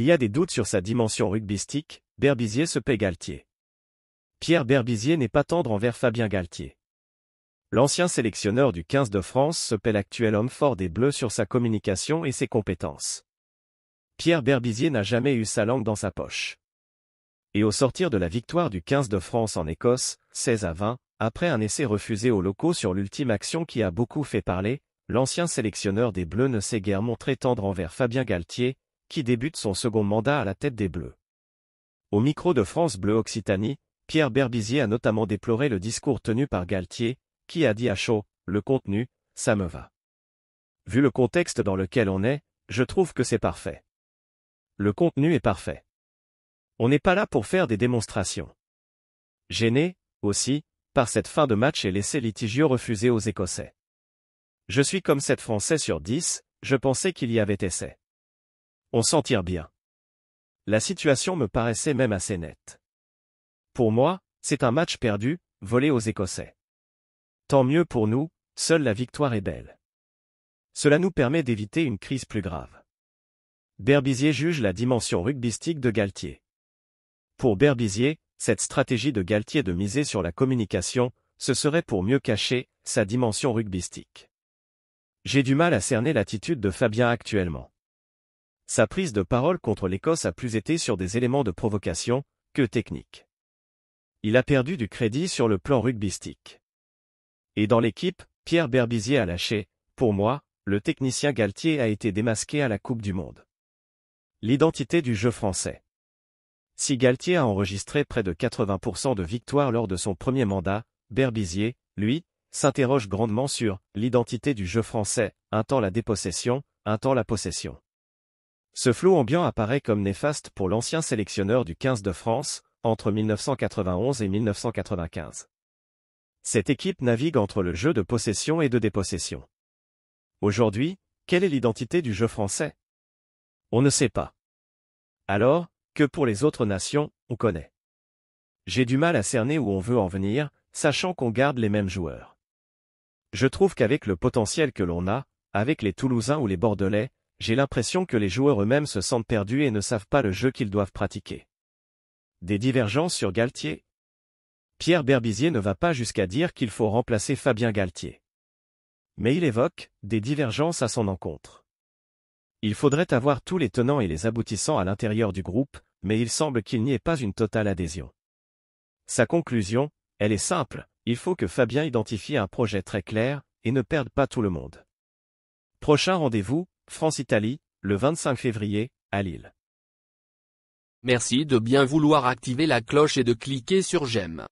Il y a des doutes sur sa dimension rugbystique, Berbizier se paie Galtier. Pierre Berbizier n'est pas tendre envers Fabien Galtier. L'ancien sélectionneur du 15 de France se paie l'actuel homme fort des Bleus sur sa communication et ses compétences. Pierre Berbizier n'a jamais eu sa langue dans sa poche. Et au sortir de la victoire du 15 de France en Écosse, 16 à 20, après un essai refusé aux locaux sur l'ultime action qui a beaucoup fait parler, l'ancien sélectionneur des Bleus ne s'est guère montré tendre envers Fabien Galtier, qui débute son second mandat à la tête des Bleus. Au micro de France Bleu Occitanie, Pierre Berbizier a notamment déploré le discours tenu par Galtier, qui a dit à chaud, le contenu, ça me va. Vu le contexte dans lequel on est, je trouve que c'est parfait. Le contenu est parfait. On n'est pas là pour faire des démonstrations. Gêné, aussi, par cette fin de match et l'essai litigieux refusé aux Écossais. Je suis comme 7 Français sur 10, je pensais qu'il y avait essai. On s'en tire bien. La situation me paraissait même assez nette. Pour moi, c'est un match perdu, volé aux Écossais. Tant mieux pour nous, seule la victoire est belle. Cela nous permet d'éviter une crise plus grave. Berbizier juge la dimension rugbystique de Galtier. Pour Berbizier, cette stratégie de Galtier de miser sur la communication, ce serait pour mieux cacher sa dimension rugbystique. J'ai du mal à cerner l'attitude de Fabien actuellement. Sa prise de parole contre l'Écosse a plus été sur des éléments de provocation que technique. Il a perdu du crédit sur le plan rugbystique. Et dans l'équipe, Pierre Berbizier a lâché, pour moi, le technicien Galtier a été démasqué à la Coupe du Monde. L'identité du jeu français. Si Galtier a enregistré près de 80% de victoires lors de son premier mandat, Berbizier, lui, s'interroge grandement sur l'identité du jeu français, un temps la dépossession, un temps la possession. Ce flot ambiant apparaît comme néfaste pour l'ancien sélectionneur du 15 de France, entre 1991 et 1995. Cette équipe navigue entre le jeu de possession et de dépossession. Aujourd'hui, quelle est l'identité du jeu français On ne sait pas. Alors, que pour les autres nations, on connaît. J'ai du mal à cerner où on veut en venir, sachant qu'on garde les mêmes joueurs. Je trouve qu'avec le potentiel que l'on a, avec les Toulousains ou les Bordelais, j'ai l'impression que les joueurs eux-mêmes se sentent perdus et ne savent pas le jeu qu'ils doivent pratiquer. Des divergences sur Galtier Pierre Berbizier ne va pas jusqu'à dire qu'il faut remplacer Fabien Galtier. Mais il évoque des divergences à son encontre. Il faudrait avoir tous les tenants et les aboutissants à l'intérieur du groupe, mais il semble qu'il n'y ait pas une totale adhésion. Sa conclusion, elle est simple, il faut que Fabien identifie un projet très clair, et ne perde pas tout le monde. Prochain rendez-vous, France-Italie, le 25 février, à Lille. Merci de bien vouloir activer la cloche et de cliquer sur j'aime.